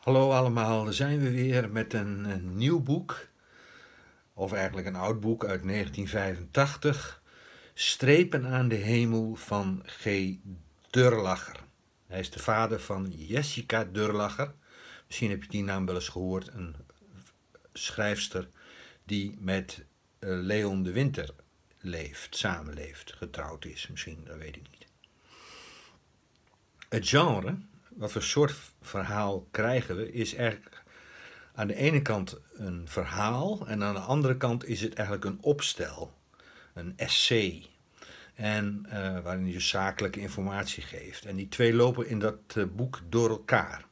Hallo allemaal, zijn we weer met een, een, nieuw boek, of eigenlijk een oud boek uit 1985, Strepen aan de hemel van G. Durlacher. Hij is de vader van Jessica Durlacher. Misschien heb je die naam wel eens gehoord, een schrijfster die met eh, Leon de Winter leeft, samenleeft, getrouwd is misschien, dat weet ik niet. Het genre wat voor soort verhaal krijgen we, is eigenlijk aan de ene kant een verhaal en aan de andere kant is het eigenlijk een opstel, een essay. En eh, waarin je zakelijke informatie geeft. En die twee lopen in dat eh, boek door elkaar.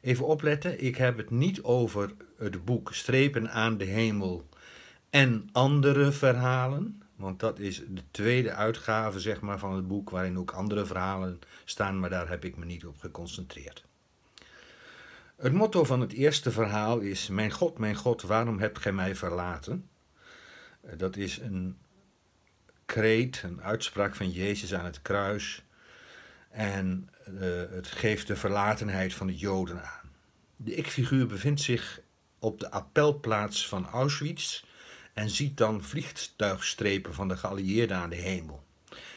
Even opletten, ik heb het niet over het boek Strepen aan de Hemel en andere verhalen. Want dat is de tweede uitgave zeg maar, van het boek, waarin ook andere verhalen staan, maar daar heb ik me niet op geconcentreerd. Het motto van het eerste verhaal is: Mijn God, mijn God, waarom hebt gij mij verlaten? Eh, dat is een kreet, een uitspraak van Jezus aan het kruis. En eh, het geeft de verlatenheid van de Joden aan. De ik-figuur bevindt zich op de appelplaats van Auschwitz en ziet dan vliegtuigstrepen van de geallieerden aan de hemel.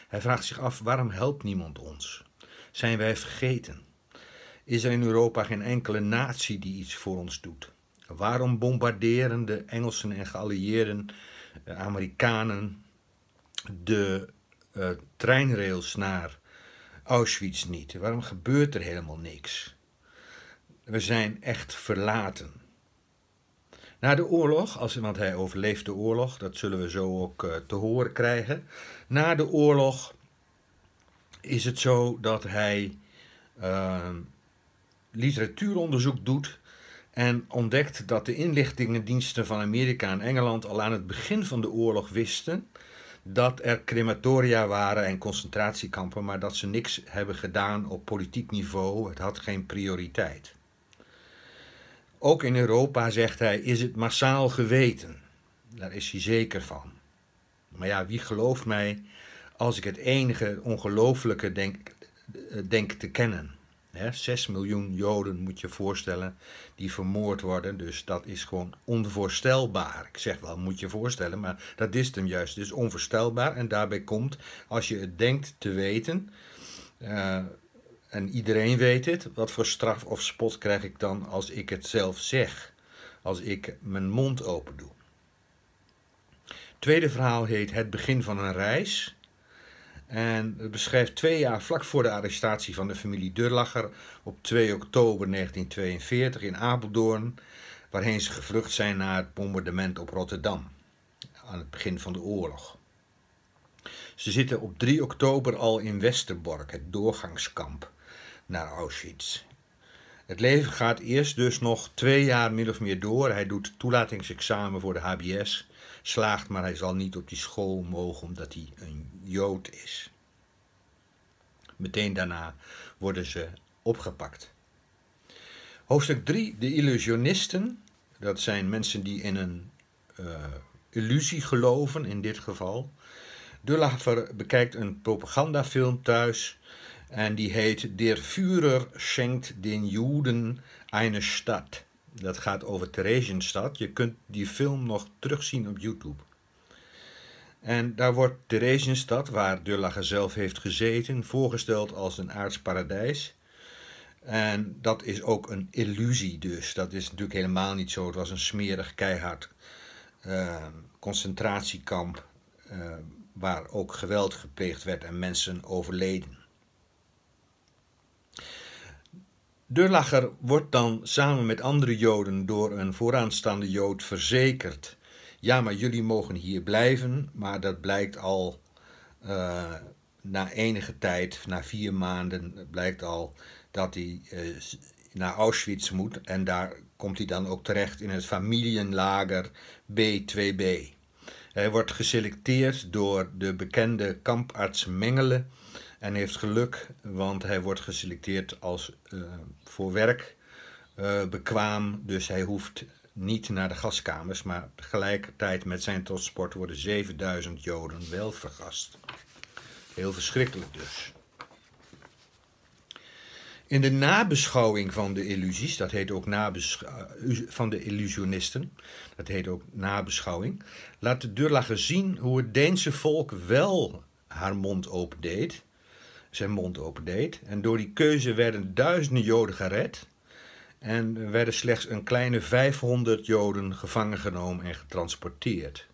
Hij vraagt zich af waarom helpt niemand ons? Zijn wij vergeten? Is er in Europa geen enkele natie die iets voor ons doet? Waarom bombarderen de Engelsen en geallieerden eh, Amerikanen de eh, treinrails naar Auschwitz niet? Waarom gebeurt er helemaal niks? We zijn echt verlaten. Na de oorlog, als, want hij overleeft de oorlog, dat zullen we zo ook eh, te horen krijgen. Na de oorlog is het zo dat hij ehm, literatuuronderzoek doet en ontdekt dat de inlichtingendiensten van Amerika en Engeland al aan het begin van de oorlog wisten dat er crematoria waren en concentratiekampen, maar dat ze niks hebben gedaan op politiek niveau. Het had geen prioriteit. Ook in Europa, zegt hij, is het massaal geweten. Daar is hij zeker van. Maar ja, wie gelooft mij als ik het enige ongelooflijke denk, denk te kennen? Zes miljoen Joden moet je voorstellen die vermoord worden. Dus dat is gewoon onvoorstelbaar. Ik zeg wel moet je voorstellen, maar dat is hem juist. Dus onvoorstelbaar. En daarbij komt, als je het denkt te weten, eh, en iedereen weet het. wat voor straf of spot krijg ik dan als ik het zelf zeg, als ik mijn mond open doe? tweede verhaal heet Het begin van een reis. En het beschrijft twee jaar vlak voor de arrestatie van de familie Durlacher op 2 oktober 1942 in Apeldoorn, waarheen ze gevlucht zijn na het bombardement op Rotterdam aan het begin van de oorlog. Ze zitten op 3 oktober al in Westerbork, het doorgangskamp naar Auschwitz. Het leven gaat eerst dus nog twee jaar min of meer door. Hij doet toelatingsexamen voor de HBS, slaagt, maar hij zal niet op die school mogen omdat hij een Jood is. Meteen daarna worden ze opgepakt. Hoofdstuk 3, de illusionisten. Dat zijn mensen die in een eh, illusie geloven, in dit geval. Dullaver bekijkt een propagandafilm thuis en die heet Der Führer schenkt den Juden eine Stadt. Dat gaat over Theresienstad. Je kunt die film nog terugzien op YouTube. En daar wordt Theresienstad, waar Dullager zelf heeft gezeten, voorgesteld als een aards paradijs. En dat is ook een illusie dus. Dat is natuurlijk helemaal niet zo. Het was een smerig, keihard ehm, concentratiekamp ehm, waar ook geweld gepleegd werd en mensen overleden. Durlacher wordt dan samen met andere Joden door een vooraanstaande Jood verzekerd. Ja, maar jullie mogen hier blijven, maar dat blijkt al eh, na enige tijd, na vier maanden, blijkt al dat hij eh, naar Auschwitz moet. En daar komt hij dan ook terecht in het familienlager B2B. Hij wordt geselecteerd door de bekende kamparts Mengele en heeft geluk, want hij wordt geselecteerd als eh, voor werk uh, bekwaam. Dus hij hoeft niet naar de gaskamers. Maar tegelijkertijd met zijn transport worden 7000 Joden wel vergast. Heel verschrikkelijk dus. In de nabeschouwing van de illusies, dat heet ook eh, van de illusionisten, dat heet ook nabeschouwing, laat de Durlager zien hoe het Deense volk wel haar mond opendeed zijn mond opendeed. En door die keuze werden duizenden Joden gered. En werden slechts een kleine 500 Joden gevangen genomen en getransporteerd.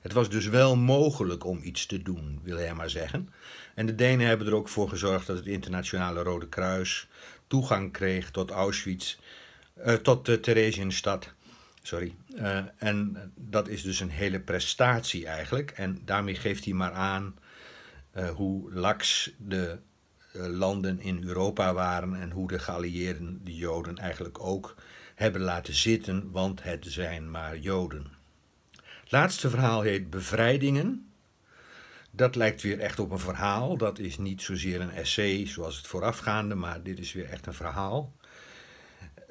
Het was dus wel mogelijk om iets te doen, wil hij maar zeggen. En de Denen hebben er ook voor gezorgd dat het Internationale Rode Kruis toegang kreeg tot Auschwitz, eh, tot de Theresienstad. Sorry. Eh, en dat is dus een hele prestatie eigenlijk. En daarmee geeft hij maar aan eh, hoe lax de eh, landen in Europa waren en hoe de geallieerden de Joden eigenlijk ook hebben laten zitten, want het zijn maar Joden. Het laatste verhaal heet Bevrijdingen. Dat lijkt weer echt op een verhaal. Dat is niet zozeer een essay zoals het voorafgaande, maar dit is weer echt een verhaal.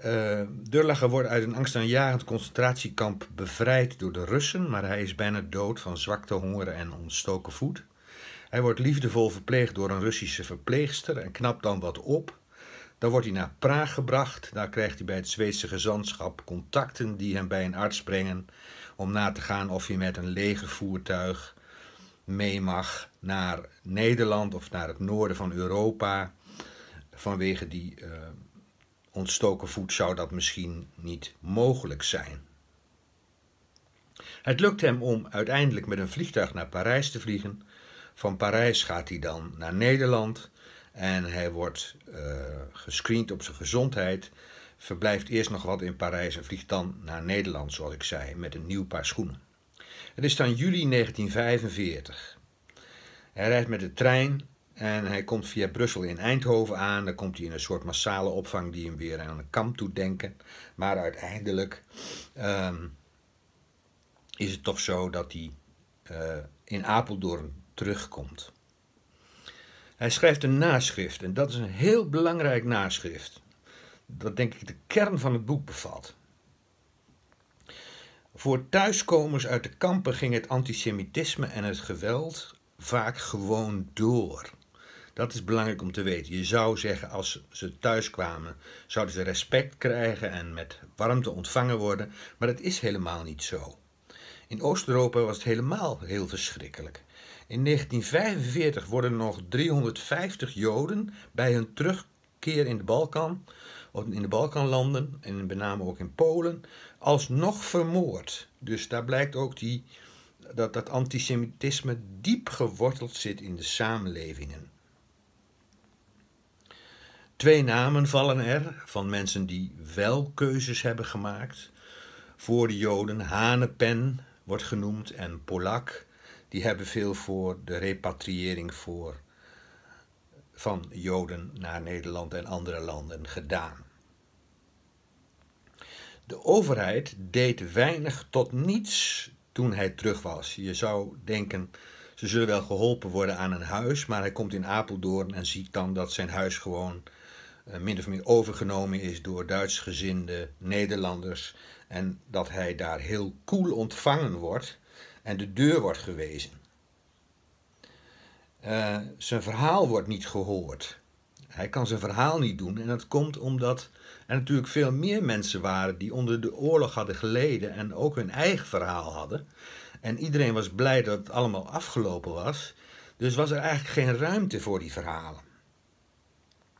Uh, wordt uit een angstaanjagend concentratiekamp bevrijd door de Russen, maar hij is bijna dood van zwakte, honger en ontstoken voet. Hij wordt liefdevol verpleegd door een Russische verpleegster en knapt dan wat op. Dan wordt hij naar Praag gebracht. Daar krijgt hij bij het Zweedse gezantschap contacten die hem bij een arts brengen om na te gaan of hij met een legervoertuig mee mag naar Nederland of naar het noorden van Europa. Vanwege die eh, ontstoken voet zou dat misschien niet mogelijk zijn. Het lukt hem om uiteindelijk met een vliegtuig naar Parijs te vliegen, van Parijs gaat hij dan naar Nederland en hij wordt eh, gescreend op zijn gezondheid. Verblijft eerst nog wat in Parijs en vliegt dan naar Nederland, zoals ik zei, met een nieuw paar schoenen. Het is dan juli 1945. Hij rijdt met de trein en hij komt via Brussel in Eindhoven aan. Dan komt hij in een soort massale opvang die hem weer aan een kamp doet denken. Maar uiteindelijk ehm, is het toch zo dat hij eh, in Apeldoorn terugkomt. Hij schrijft een naschrift en dat is een heel belangrijk naschrift. Dat denk ik de kern van het boek bevat. Voor thuiskomers uit de kampen ging het antisemitisme en het geweld vaak gewoon door. Dat is belangrijk om te weten. Je zou zeggen, als ze thuiskwamen zouden ze respect krijgen en met warmte ontvangen worden, maar dat is helemaal niet zo. In Oost-Europa was het helemaal heel verschrikkelijk. In 1945 worden nog 350 Joden bij hun terugkeer in de Balkan, in de Balkanlanden en met name ook in Polen, alsnog vermoord. Dus daar blijkt ook die, dat dat antisemitisme diep geworteld zit in de samenlevingen. Twee namen vallen er van mensen die wel keuzes hebben gemaakt voor de Joden. Hanepen wordt genoemd en Polak die hebben veel voor de repatriëring voor, van Joden naar Nederland en andere landen gedaan. De overheid deed weinig tot niets toen hij terug was. Je zou denken, ze zullen wel geholpen worden aan een huis, maar hij komt in Apeldoorn en ziet dan dat zijn huis gewoon eh, min of meer overgenomen is door Duitsgezinde Nederlanders en dat hij daar heel koel ontvangen wordt en de deur wordt gewezen. Eh, zijn verhaal wordt niet gehoord. Hij kan zijn verhaal niet doen en dat komt omdat er natuurlijk veel meer mensen waren die onder de oorlog hadden geleden en ook hun eigen verhaal hadden. En iedereen was blij dat het allemaal afgelopen was. Dus was er eigenlijk geen ruimte voor die verhalen.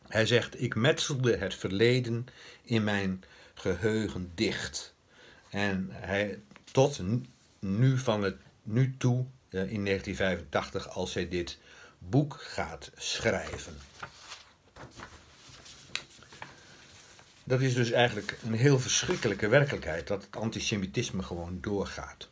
Hij zegt: Ik metselde het verleden in mijn geheugen dicht. En hij, tot nu van het nu toe eh, in 1985 als hij dit boek gaat schrijven. Dat is dus eigenlijk een heel verschrikkelijke werkelijkheid dat het antisemitisme gewoon doorgaat.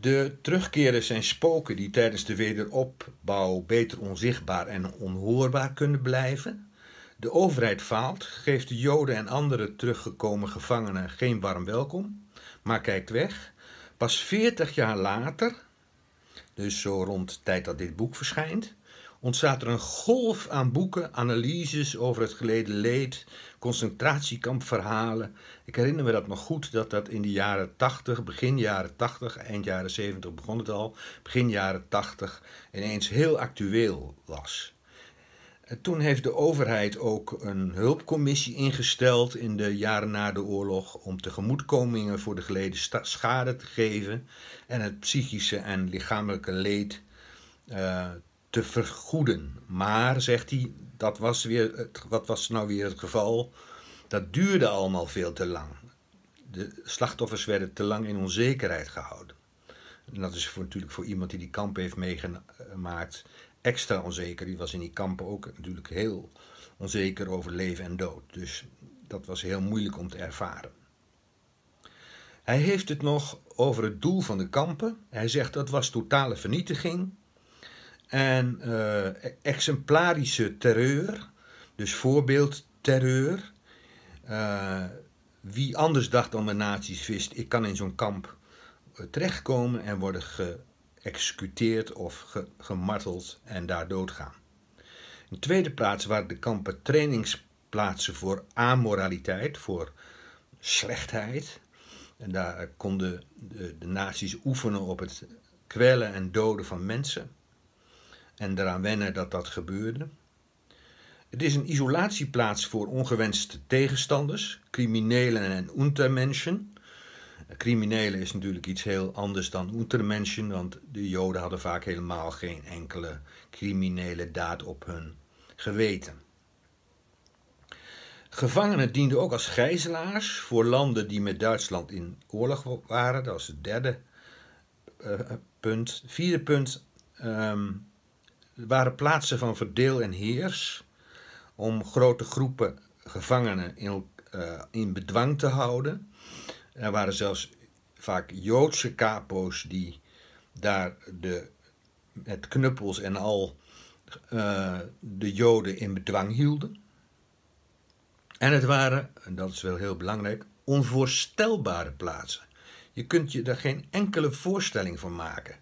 De terugkeren zijn spoken die tijdens de wederopbouw beter onzichtbaar en onhoorbaar kunnen blijven. De overheid faalt, geeft de Joden en andere teruggekomen gevangenen geen warm welkom maar kijkt weg. Pas 40 jaar later, dus zo rond de tijd dat dit boek verschijnt, ontstaat er een golf aan boeken, analyses over het geleden leed, concentratiekampverhalen. Ik herinner me dat nog goed, dat dat in de jaren 80, begin jaren 80, eind jaren 70 begon het al, begin jaren 80 ineens heel actueel was. Toen heeft de overheid ook een hulpcommissie ingesteld in de jaren na de oorlog om tegemoetkomingen voor de geleden schade te geven en het psychische en lichamelijke leed eh, te vergoeden. Maar, zegt hij, dat was, weer wat was nou weer het geval? Dat duurde allemaal veel te lang. De slachtoffers werden te lang in onzekerheid gehouden. En dat is voor, natuurlijk voor iemand die die kamp heeft eh, meegemaakt extra onzeker. Die was in die kampen ook natuurlijk heel onzeker over leven en dood. Dus dat was heel moeilijk om te ervaren. Hij heeft het nog over het doel van de kampen. Hij zegt dat was totale vernietiging en eh, exemplarische terreur, dus voorbeeld terreur. Eh, wie anders dacht dan de nazi's wist, ik kan in zo'n kamp eh, terechtkomen en worden ge geëxecuteerd of gemarteld en daar doodgaan. In tweede plaats waren de kampen trainingsplaatsen voor amoraliteit, voor slechtheid. En daar konden de, de naties oefenen op het kwellen en doden van mensen. En eraan wennen dat dat gebeurde. Het is een isolatieplaats voor ongewenste tegenstanders, criminelen en untermenschen criminelen is natuurlijk iets heel anders dan Untermenschen, want de Joden hadden vaak helemaal geen enkele criminele daad op hun geweten. Gevangenen dienden ook als gijzelaars voor landen die met Duitsland in oorlog waren. Dat was het derde eh, punt. Vierde punt um, waren plaatsen van verdeel en heers om grote groepen gevangenen in, eh, in bedwang te houden. Er waren zelfs vaak Joodse kapo's die daar de, met knuppels en al eh, de Joden in bedwang hielden. En het waren, en dat is wel heel belangrijk, onvoorstelbare plaatsen. Je kunt je daar geen enkele voorstelling van maken.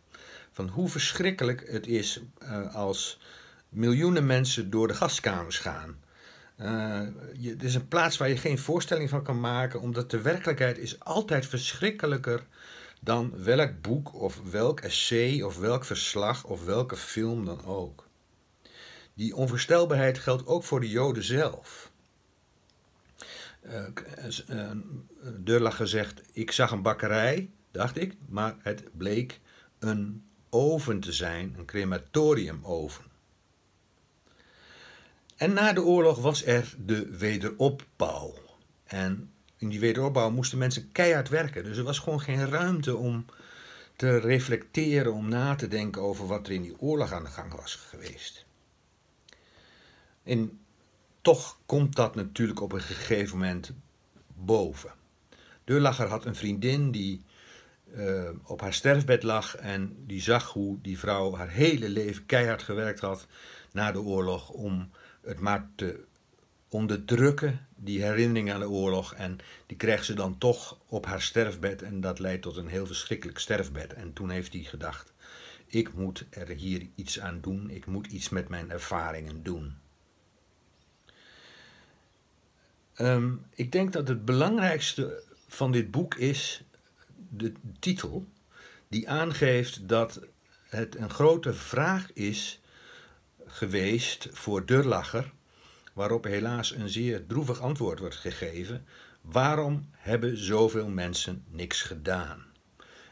Van hoe verschrikkelijk het is eh, als miljoenen mensen door de gaskamers gaan. Eh, je, het is een plaats waar je geen voorstelling van kan maken, omdat de werkelijkheid is altijd verschrikkelijker dan welk boek of welk essay of welk verslag of welke film dan ook. Die onvoorstelbaarheid geldt ook voor de Joden zelf. Uh, eh, uh, eh, Durlach gezegd, ik zag een bakkerij, dacht ik, maar het bleek een oven te zijn, een crematoriumoven. En na de oorlog was er de wederopbouw. En in die wederopbouw moesten mensen keihard werken. Dus er was gewoon geen ruimte om te reflecteren, om na te denken over wat er in die oorlog aan de gang was geweest. En toch komt dat natuurlijk op een gegeven moment boven. Deurlacher had een vriendin die eh, op haar sterfbed lag en die zag hoe die vrouw haar hele leven keihard gewerkt had na de oorlog om het maar te onderdrukken, die herinnering aan de oorlog. En die krijgt ze dan toch op haar sterfbed. En dat leidt tot een heel verschrikkelijk sterfbed. En toen heeft hij gedacht: ik moet er hier iets aan doen. Ik moet iets met mijn ervaringen doen. Ehm, ik denk dat het belangrijkste van dit boek is de titel, die aangeeft dat het een grote vraag is geweest voor Durlacher, waarop helaas een zeer droevig antwoord wordt gegeven. Waarom hebben zoveel mensen niks gedaan?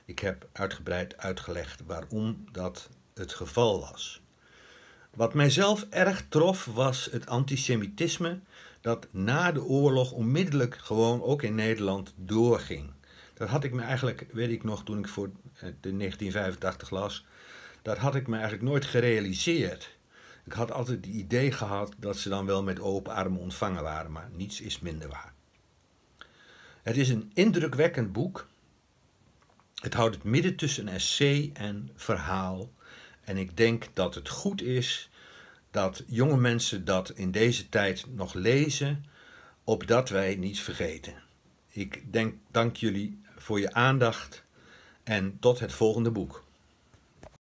Ik heb uitgebreid uitgelegd waarom dat het geval was. Wat mijzelf erg trof was het antisemitisme dat na de oorlog onmiddellijk gewoon ook in Nederland doorging. Dat had ik me eigenlijk, weet ik nog, toen ik voor eh, de 1985 las, dat had ik me eigenlijk nooit gerealiseerd. Ik had altijd het idee gehad dat ze dan wel met open armen ontvangen waren, maar niets is minder waar. Het is een indrukwekkend boek. Het houdt het midden tussen essay en verhaal. En ik denk dat het goed is dat jonge mensen dat in deze tijd nog lezen, opdat wij niet vergeten. Ik denk, dank jullie voor je aandacht en tot het volgende boek.